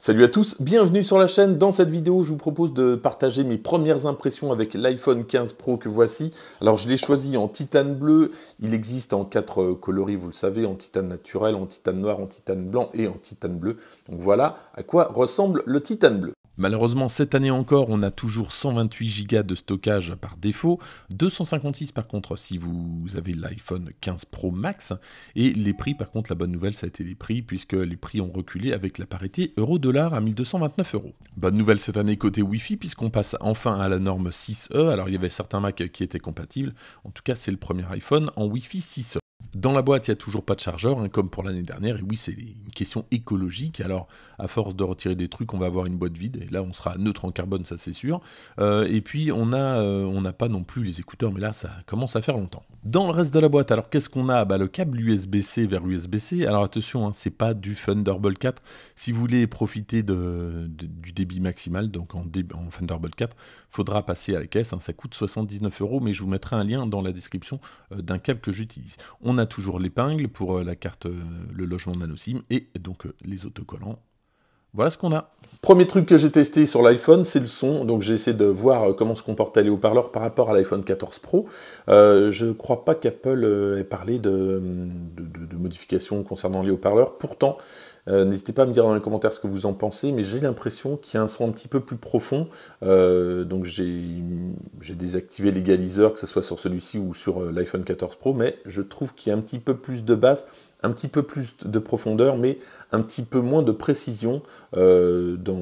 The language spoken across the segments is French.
Salut à tous, bienvenue sur la chaîne. Dans cette vidéo, je vous propose de partager mes premières impressions avec l'iPhone 15 Pro que voici. Alors, je l'ai choisi en titane bleu. Il existe en quatre coloris, vous le savez, en titane naturel, en titane noir, en titane blanc et en titane bleu. Donc voilà à quoi ressemble le titane bleu. Malheureusement, cette année encore, on a toujours 128 Go de stockage par défaut, 256 par contre si vous avez l'iPhone 15 Pro Max, et les prix par contre, la bonne nouvelle, ça a été les prix, puisque les prix ont reculé avec la parité euro-dollar à 1229 euros. Bonne nouvelle cette année côté Wi-Fi, puisqu'on passe enfin à la norme 6E, alors il y avait certains Mac qui étaient compatibles, en tout cas c'est le premier iPhone en Wi-Fi 6E. Dans la boîte, il n'y a toujours pas de chargeur, hein, comme pour l'année dernière. Et oui, c'est une question écologique. Alors, à force de retirer des trucs, on va avoir une boîte vide. Et là, on sera neutre en carbone, ça c'est sûr. Euh, et puis, euh, on n'a pas non plus les écouteurs, mais là, ça commence à faire longtemps. Dans le reste de la boîte, alors qu'est-ce qu'on a bah, Le câble USB-C vers USB-C. Alors, attention, hein, ce n'est pas du Thunderbolt 4. Si vous voulez profiter du débit maximal, donc en, en, Thunderbolt 4, faudra passer à la caisse. Hein. ça coûte 79 euros, mais je vous mettrai un lien dans la description euh, d'un câble que j'utilise. On a toujours l'épingle pour euh, la carte, euh, le logement nanosim et donc euh, les autocollants. Voilà ce qu'on a. Premier truc que j'ai testé sur l'iPhone, c'est le son. Donc j'ai essayé de voir comment se comporte les haut-parleurs par rapport à l'iPhone 14 Pro. je ne crois pas qu'Apple ait parlé de, de modifications concernant les haut-parleurs. Pourtant, euh, n'hésitez pas à me dire dans les commentaires ce que vous en pensez, mais j'ai l'impression qu'il y a un son un petit peu plus profond. Euh, donc j'ai désactivé l'égaliseur, que ce soit sur celui-ci ou sur euh, l'iPhone 14 Pro, mais je trouve qu'il y a un petit peu plus de basse un petit peu plus de profondeur, mais un petit peu moins de précision euh, dans,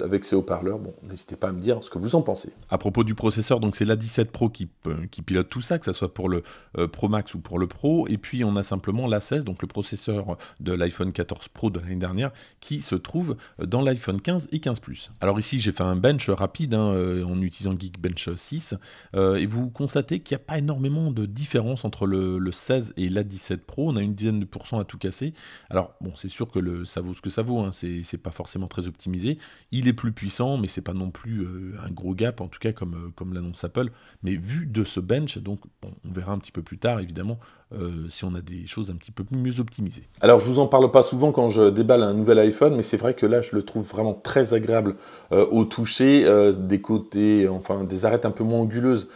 avec ces haut-parleurs. Bon, n'hésitez pas à me dire ce que vous en pensez. À propos du processeur, donc c'est l'A17 Pro euh, qui, pilote tout ça, que ce soit pour le euh, Pro Max ou pour le Pro. Et puis on a simplement l'A16, donc le processeur de l'iPhone 14 Pro de l'année dernière, qui se trouve dans l'iPhone 15 et 15 Plus. Alors ici, j'ai fait un bench rapide hein, en utilisant Geekbench 6, et vous constatez qu'il n'y a pas énormément de différence entre le, le 16 et l'A17 Pro. On a une dizaine de à tout casser. Alors, bon, c'est sûr que le, ça vaut ce que ça vaut, hein. c'est pas forcément très optimisé. Il est plus puissant, mais c'est pas non plus euh, un gros gap, en tout cas, comme, euh, comme l'annonce Apple. Mais vu de ce bench, donc, on verra un petit peu plus tard, évidemment, euh, si on a des choses un petit peu mieux optimisées. Alors je vous en parle pas souvent quand je déballe un nouvel iPhone, mais c'est vrai que là je le trouve vraiment très agréable euh, au toucher, euh, des côtés, enfin des arêtes un peu moins anguleuses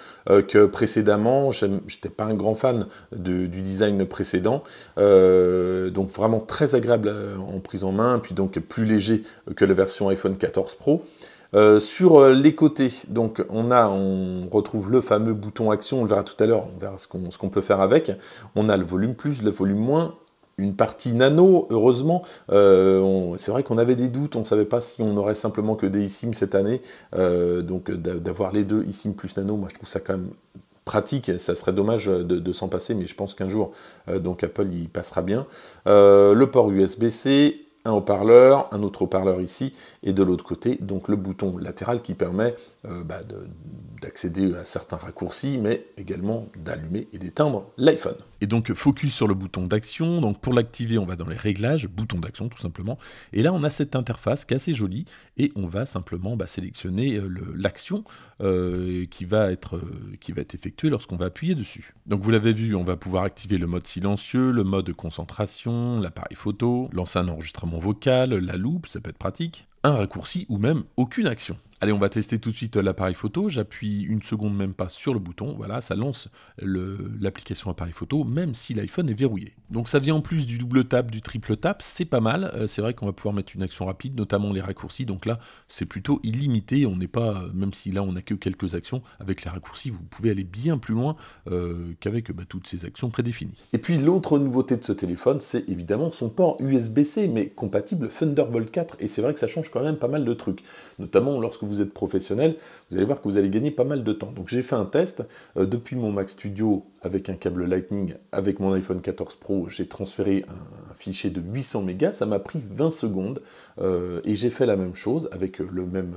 que précédemment. Je n'étais pas un grand fan du design précédent, donc vraiment très agréable en prise en main, puis donc plus léger que la version iPhone 14 Pro. Euh, sur euh, les côtés, donc on a, on retrouve le fameux bouton action, on le verra tout à l'heure, on verra ce qu'on peut faire avec. On a le volume plus, le volume moins, une partie nano, heureusement. Euh, c'est vrai qu'on avait des doutes, on ne savait pas si on aurait simplement que des eSIM cette année. donc d'avoir les deux eSIM plus nano, moi je trouve ça quand même pratique, ça serait dommage de, s'en passer, mais je pense qu'un jour, donc Apple y passera bien. le port USB-C, un haut-parleur, un autre haut-parleur ici, et de l'autre côté, donc le bouton latéral qui permet euh, bah, d'accéder à certains raccourcis, mais également d'allumer et d'éteindre l'iPhone. Et donc, focus sur le bouton d'action. Donc, pour l'activer, on va dans les réglages, bouton d'action tout simplement. Et là, on a cette interface qui est assez jolie et on va simplement bah, sélectionner euh, l'action euh, qui, va être, euh, qui va être effectuée lorsqu'on va appuyer dessus. Donc, vous l'avez vu, on va pouvoir activer le mode silencieux, le mode concentration, l'appareil photo, lancer un enregistrement vocal, la loupe, ça peut être pratique un raccourci ou même aucune action. Allez, on va tester tout de suite l'appareil photo. J'appuie une seconde même pas sur le bouton. Voilà, ça lance l'application appareil photo, même si l'iPhone est verrouillé. Donc ça vient en plus du double tap, du triple tap. C'est pas mal. Euh, c'est vrai qu'on va pouvoir mettre une action rapide, notamment les raccourcis. Donc là, c'est plutôt illimité. On n'est pas, euh, même si là on a que quelques actions, avec les raccourcis, vous pouvez aller bien plus loin euh, qu'avec bah, toutes ces actions prédéfinies. Et puis l'autre nouveauté de ce téléphone, c'est évidemment son port USB-C, mais compatible Thunderbolt 4. Et c'est vrai que ça change même pas mal de trucs. Notamment lorsque vous êtes professionnel, vous allez voir que vous allez gagner pas mal de temps. Donc j'ai fait un test euh, depuis mon Mac Studio avec un câble Lightning, avec mon iPhone 14 Pro, j'ai transféré un, fichier de 800 mégas, ça m'a pris 20 secondes euh, et j'ai fait la même chose avec euh, le même,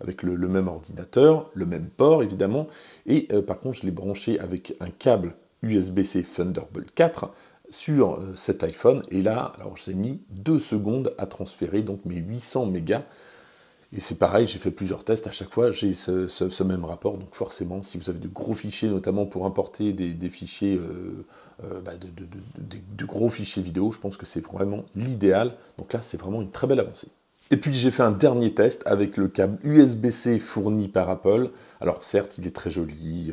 avec le, le, même ordinateur, le même port évidemment, et par contre je l'ai branché avec un câble USB-C Thunderbolt 4 sur euh, cet iPhone. Et là, alors j'ai mis 2 secondes à transférer donc mes 800 mégas. Et c'est pareil, j'ai fait plusieurs tests, à chaque fois j'ai ce, même rapport, donc forcément si vous avez de gros fichiers, notamment pour importer des, fichiers, euh, euh, bah, de, gros fichiers vidéo, je pense que c'est vraiment l'idéal. Donc là c'est vraiment une très belle avancée. Et puis j'ai fait un dernier test avec le câble USB-C fourni par Apple. Alors certes il est très joli,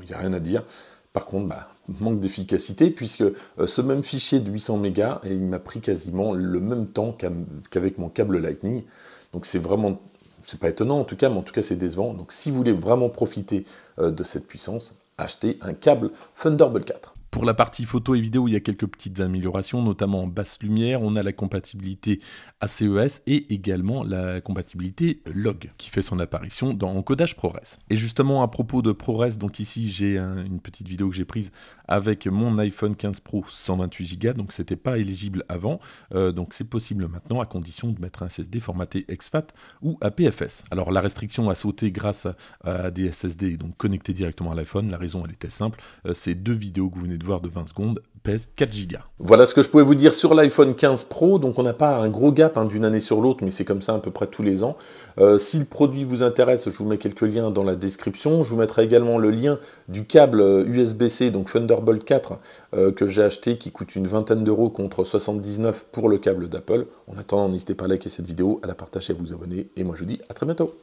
il n'y a rien à dire, par contre, bah, manque d'efficacité, puisque euh, ce même fichier de 800 mégas, il m'a pris quasiment le même temps qu'avec mon câble Lightning. Donc c'est vraiment, c'est pas étonnant en tout cas, mais en tout cas c'est décevant. Donc si vous voulez vraiment profiter euh, de cette puissance, achetez un câble Thunderbolt 4. Pour la partie photo et vidéo, il y a quelques petites améliorations, notamment en basse lumière. On a la compatibilité ACES et également la compatibilité log qui fait son apparition dans Encodage ProRes. Et justement, à propos de ProRes, donc ici j'ai une petite vidéo que j'ai prise avec mon iPhone 15 Pro 128 Go, donc c'était pas éligible avant. Euh, donc c'est possible maintenant à condition de mettre un SSD formaté exFAT ou APFS. Alors la restriction a sauté grâce à, des SSD donc connectés directement à l'iPhone. La raison elle était simple, euh, Ces deux vidéos que vous venez de voire de 20 secondes pèse 4 gigas. Voilà ce que je pouvais vous dire sur l'iPhone 15 Pro. Donc on n'a pas un gros gap hein, d'une année sur l'autre, mais c'est comme ça à peu près tous les ans. Euh, si le produit vous intéresse, je vous mets quelques liens dans la description. Je vous mettrai également le lien du câble USB-C, euh, donc Thunderbolt 4, euh, que j'ai acheté, qui coûte une vingtaine d'euros contre 79 pour le câble d'Apple. En attendant, n'hésitez pas à liker cette vidéo, à la partager, à vous abonner. Et moi je vous dis à très bientôt.